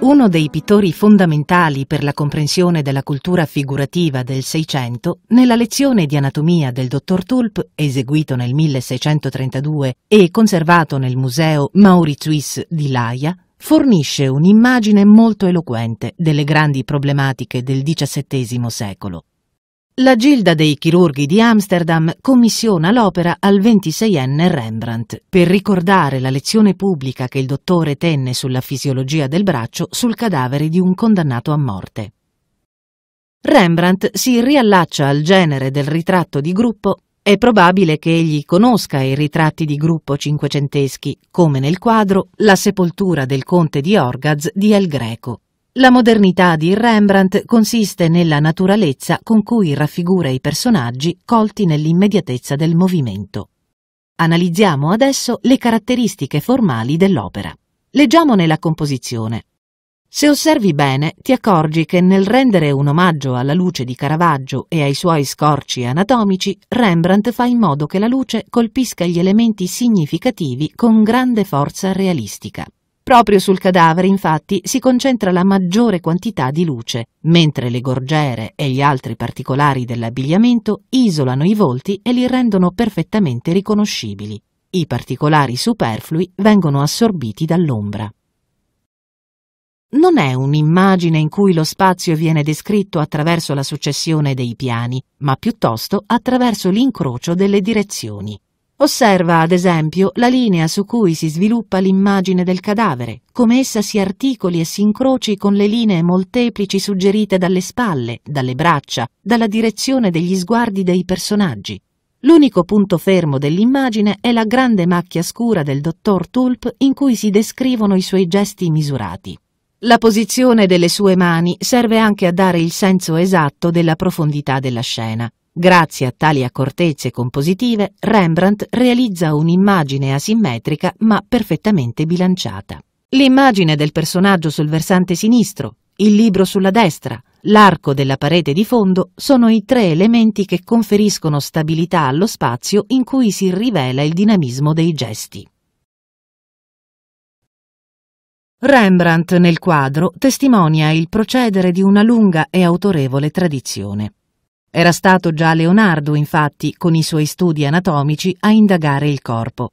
uno dei pittori fondamentali per la comprensione della cultura figurativa del Seicento, nella lezione di anatomia del dottor Tulp, eseguito nel 1632 e conservato nel museo Mauritius di Laia, fornisce un'immagine molto eloquente delle grandi problematiche del XVII secolo la Gilda dei Chirurghi di Amsterdam commissiona l'opera al 26enne Rembrandt per ricordare la lezione pubblica che il dottore tenne sulla fisiologia del braccio sul cadavere di un condannato a morte. Rembrandt si riallaccia al genere del ritratto di gruppo. È probabile che egli conosca i ritratti di gruppo cinquecenteschi, come nel quadro La sepoltura del conte di Orgaz di El Greco, la modernità di Rembrandt consiste nella naturalezza con cui raffigura i personaggi colti nell'immediatezza del movimento. Analizziamo adesso le caratteristiche formali dell'opera. Leggiamone la composizione. Se osservi bene, ti accorgi che nel rendere un omaggio alla luce di Caravaggio e ai suoi scorci anatomici, Rembrandt fa in modo che la luce colpisca gli elementi significativi con grande forza realistica. Proprio sul cadavere, infatti, si concentra la maggiore quantità di luce, mentre le gorgiere e gli altri particolari dell'abbigliamento isolano i volti e li rendono perfettamente riconoscibili. I particolari superflui vengono assorbiti dall'ombra. Non è un'immagine in cui lo spazio viene descritto attraverso la successione dei piani, ma piuttosto attraverso l'incrocio delle direzioni. Osserva, ad esempio, la linea su cui si sviluppa l'immagine del cadavere, come essa si articoli e si incroci con le linee molteplici suggerite dalle spalle, dalle braccia, dalla direzione degli sguardi dei personaggi. L'unico punto fermo dell'immagine è la grande macchia scura del dottor Tulp in cui si descrivono i suoi gesti misurati. La posizione delle sue mani serve anche a dare il senso esatto della profondità della scena. Grazie a tali accortezze compositive, Rembrandt realizza un'immagine asimmetrica ma perfettamente bilanciata. L'immagine del personaggio sul versante sinistro, il libro sulla destra, l'arco della parete di fondo sono i tre elementi che conferiscono stabilità allo spazio in cui si rivela il dinamismo dei gesti. Rembrandt nel quadro testimonia il procedere di una lunga e autorevole tradizione. Era stato già Leonardo, infatti, con i suoi studi anatomici a indagare il corpo.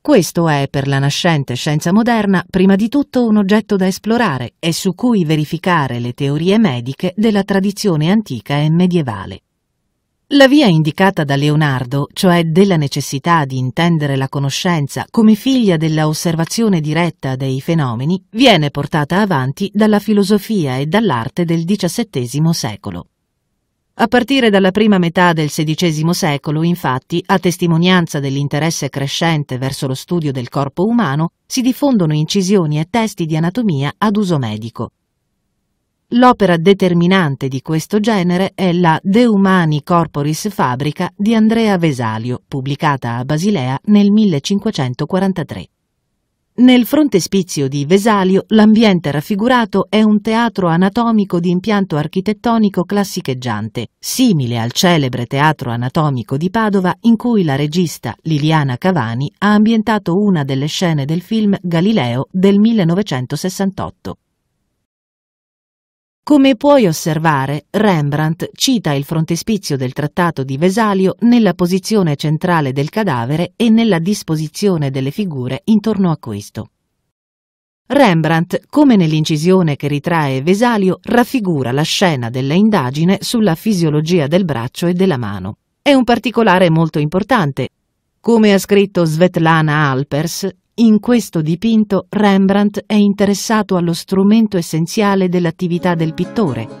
Questo è per la nascente scienza moderna prima di tutto un oggetto da esplorare e su cui verificare le teorie mediche della tradizione antica e medievale. La via indicata da Leonardo, cioè della necessità di intendere la conoscenza come figlia della osservazione diretta dei fenomeni, viene portata avanti dalla filosofia e dall'arte del XVII secolo. A partire dalla prima metà del XVI secolo, infatti, a testimonianza dell'interesse crescente verso lo studio del corpo umano, si diffondono incisioni e testi di anatomia ad uso medico. L'opera determinante di questo genere è la De Humani Corporis Fabrica di Andrea Vesalio, pubblicata a Basilea nel 1543. Nel frontespizio di Vesalio l'ambiente raffigurato è un teatro anatomico di impianto architettonico classicheggiante, simile al celebre teatro anatomico di Padova in cui la regista Liliana Cavani ha ambientato una delle scene del film Galileo del 1968. Come puoi osservare, Rembrandt cita il frontespizio del trattato di Vesalio nella posizione centrale del cadavere e nella disposizione delle figure intorno a questo. Rembrandt, come nell'incisione che ritrae Vesalio, raffigura la scena della indagine sulla fisiologia del braccio e della mano. È un particolare molto importante. Come ha scritto Svetlana Alpers, in questo dipinto Rembrandt è interessato allo strumento essenziale dell'attività del pittore,